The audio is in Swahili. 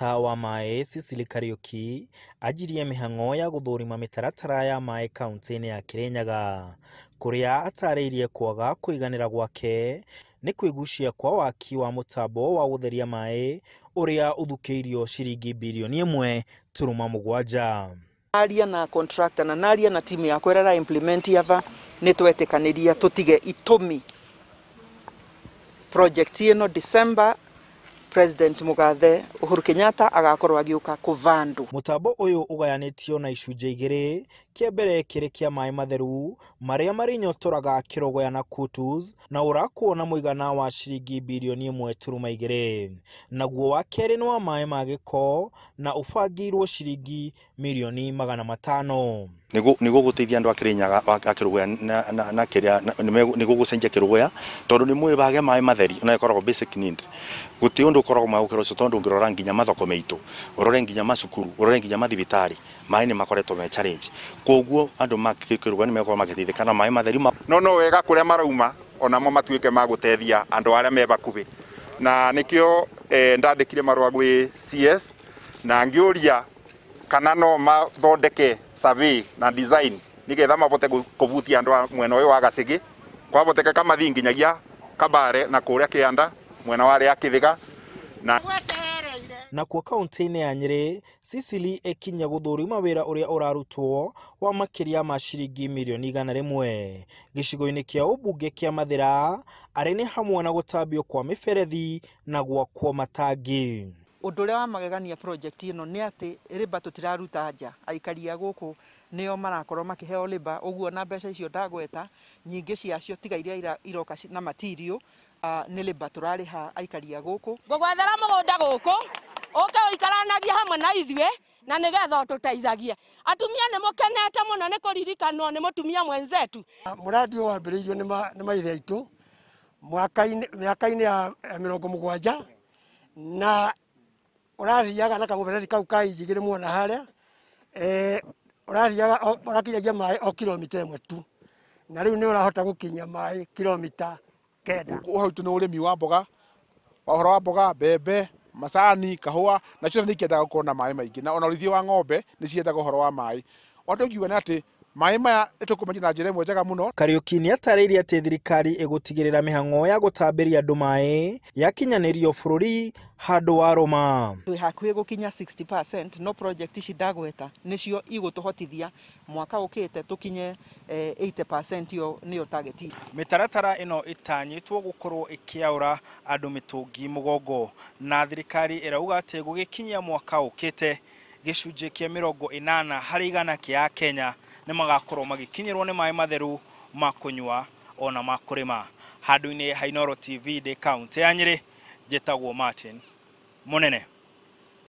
wa wamaye Sisili Kariuki ajiriye mihango ya guthurima mitaratara ya maĩ kaunti-inĩ ya Kirinyaga kuria atarĩirie kwaga kũiganĩra gwake nĩ kwĩgucia kwa waki wa mũtambo wa gũtheria maĩ ũrĩa ũthukĩirio ciringi bilioni ĩmwe turuma mũgwanja aria na contractor na naria na timu yakwa ĩrĩa implement ava nĩ twetĩkanĩria tũtige itũmi project ĩno December president mugathe uhuru kenyatta agakorwo agiuka kuvandu mutambo uyu ugayanitio na icunje igiri kia mbere kiri kia mai matheru maria marinyotoraga kirogoya na kutus na urakuo na muigana wa ciringi bilioni imwe turuma igiri naguo wa keri ni wa mai ma giko na ufagirwo ciringi milioni magana matano niguo guteithia andu akirinyaga akirugoya na na, na kiria niguo gucenjia kirugoya tondu ni mwibage mai matheri na ikoragwo basic need guti undu koragwo magukira ucio tondu ngirora nginya mathoko meitu urore nginya masukuru urore nginya mathibitari mai ni makoretwo me challenge koguo andu makikirwa ni mekorwo magĩteithĩka na mai matheri ma no no wega kuria marauma onamo matuĩke ma gũteithia andu arĩa me hakuhĩ na nikio eh, ndandikire marwa gwi CS na ngiuria kana no mathondeke survey na design nĩgetha mabote kũbutia andũ a mwena ũyũ wa Gacigĩ kwabotekeka mathingi nyagia Kabare na kuria kianda mwena wa rĩa Kĩthĩga na nakuo kaunti-inä ya nyä sicily ekinya gũthũrima wĩra ũrĩa urarutwo wa makiria ma ciringi mirioni igana rĩmwe gĩcigo-inĩ kĩa ũmbunge kĩa mathĩra arĩ nĩ hamwe na gũtambio kwa miferethi na gwakwo matangi ũndũ ũrĩa wa magegania project ino ni ati riba tutiraruta nja aikari a guku nĩo marakorwo makĩheo rĩmba uguo na mbeca icio ndagweta nyingi ciacio tiga iria iroka na matirio nä rä tå rarä ha aikari a gå kå gå gwethera må gå nda gå kå å ke å ikaranagia hamwe na ithuä na nä getha å tå teithagia atumia nä må kenete må no nä kå ririkanwo nä må tumia mwenzetu må randi å wambä rä irio nä maithe aitå mä aka-inä ya mä rongo må gwanja na å rathiaga na kamå kau ka gä rä mwona harä a å e, rathiaga å rakinyagia maä o kiromita ä mwe tu na rä u nä å rahota gå kinyia maä kiromita kenda hau tu ni urimi wa mboga horo wa mboga mbembe macani kahua na cio ni ikiendaga gukorwo na maĩ maingĩ na ona ũrĩithia wa ng'ombe ni ciendaga ũhoro wa maĩ watu ngiuga nĩ atĩ maä maya nä tå kå na njä ra ä mwe njega må no kariuki nä atarä atä thirikari ä gå tigä rä ra mä hang'o ya gå tambä ria andå maä yakinyanä rio bå rå ri handå wa roma twä hakuhä gå kinya 60 no project ici ndagweta nä cio igå tå hotithia mwaka å kä te tå kinye eh, 80 yo nĩyo mä taratara ä no ä tanyĩtwo gå korwo ä kä aå andå mä tå ngi må gongo na thirikari ä rauga atä gå gä kinyia mwaka å kä te gä cunjä kä ä nana harä igana kä a kenya nä magakorwo rwo nä maä matheru ma kå ona ma kå rä handå-inä hainoro tv ndä kauntä ya nyä rä njätagwo martin må nene